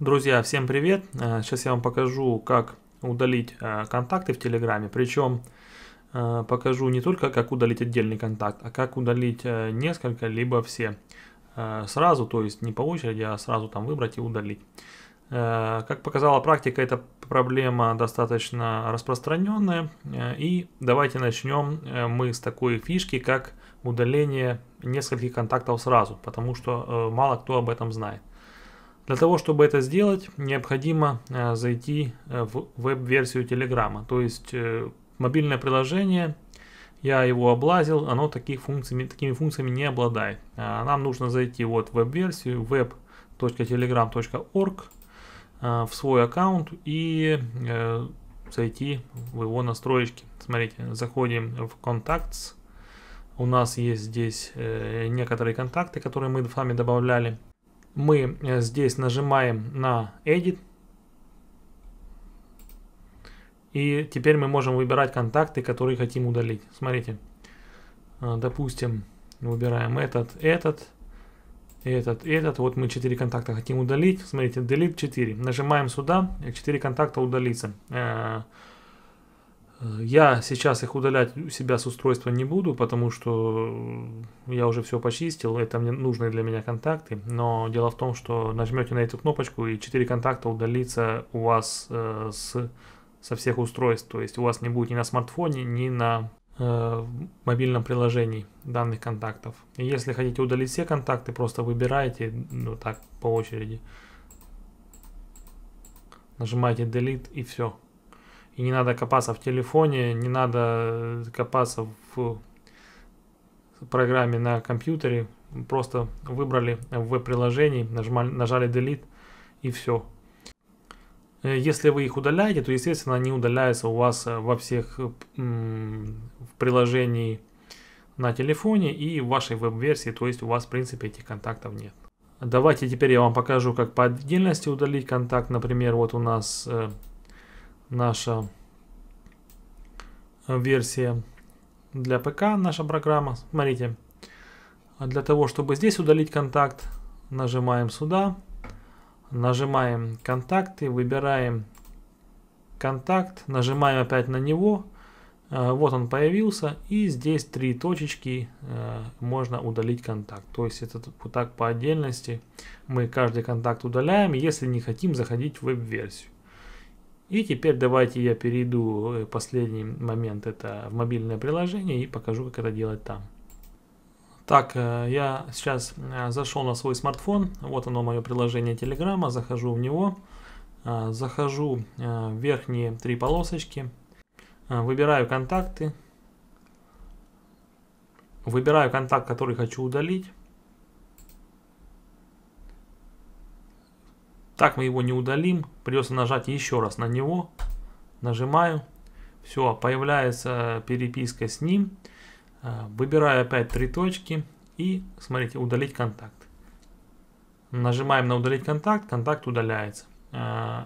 Друзья, всем привет! Сейчас э, я вам покажу, как удалить э, контакты в Телеграме. Причем э, покажу не только, как удалить отдельный контакт, а как удалить несколько, либо все. Сразу, то есть не по очереди, а сразу там выбрать и удалить. Как показала практика, эта проблема достаточно распространенная. И давайте начнем мы с такой фишки, как удаление нескольких контактов сразу, потому что мало кто об этом знает. Для того, чтобы это сделать, необходимо э, зайти э, в веб-версию Телеграма. То есть э, мобильное приложение, я его облазил, оно таких функциями, такими функциями не обладает. А, нам нужно зайти вот в веб-версию web.telegram.org в свой аккаунт и зайти в его настроечки. Смотрите, заходим в Contacts. У нас есть здесь некоторые контакты, которые мы с вами добавляли мы э, здесь нажимаем на Edit. И теперь мы можем выбирать контакты, которые хотим удалить. Смотрите, а, допустим, выбираем этот, этот, этот, этот. Вот мы 4 контакта хотим удалить. Смотрите, Delete 4. Нажимаем сюда, 4 контакта удалится. Э, Э, я сейчас их удалять у себя с устройства не буду, потому что э, я уже все почистил, это мне нужные для меня контакты. Но дело в том, что нажмете на эту кнопочку и 4 контакта удалится у вас э, с, со всех устройств. То есть у вас не будет ни на смартфоне, ни на э, мобильном приложении данных контактов. И если хотите удалить все контакты, просто выбираете, ну так, по очереди. Нажимаете Delete и все и не надо копаться в телефоне, не надо э, копаться в программе на компьютере, просто выбрали в приложении нажали, нажали Delete и все. Э, если вы их удаляете, то, естественно, они удаляются у вас э, во всех в приложении на телефоне и в вашей веб-версии, то есть у вас, в принципе, этих контактов нет. Давайте теперь я вам покажу, как по отдельности удалить контакт. Например, вот у нас наша э, версия для ПК, наша программа. Смотрите, для того, чтобы здесь удалить контакт, нажимаем сюда, нажимаем контакты, выбираем контакт, нажимаем опять на него, э, вот он появился, и здесь три точечки, э, можно удалить контакт. То есть это вот так по отдельности, мы каждый контакт удаляем, если не хотим заходить в веб-версию. И теперь давайте я перейду, э, последний момент, это в мобильное приложение и покажу, как это делать там. Так, э, я сейчас э, зашел на свой смартфон, вот оно мое приложение Телеграма, захожу в него, захожу в верхние три полосочки, выбираю контакты, выбираю контакт, который хочу удалить, Так мы его не удалим. Придется нажать еще раз на него. Нажимаю. Все, появляется переписка с ним. Э, выбираю опять три точки. И, смотрите, удалить контакт. Нажимаем на удалить контакт. Контакт удаляется. Э,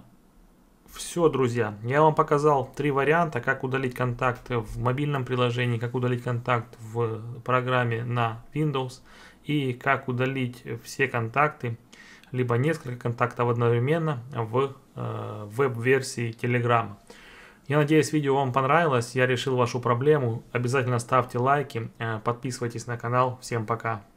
все, друзья, я вам показал три варианта, как удалить контакт в мобильном приложении, как удалить контакт в программе на Windows и как удалить все контакты либо несколько контактов одновременно в э, веб-версии Telegram. Я надеюсь, видео вам понравилось, я решил вашу проблему. Обязательно ставьте лайки, э, подписывайтесь на канал. Всем пока!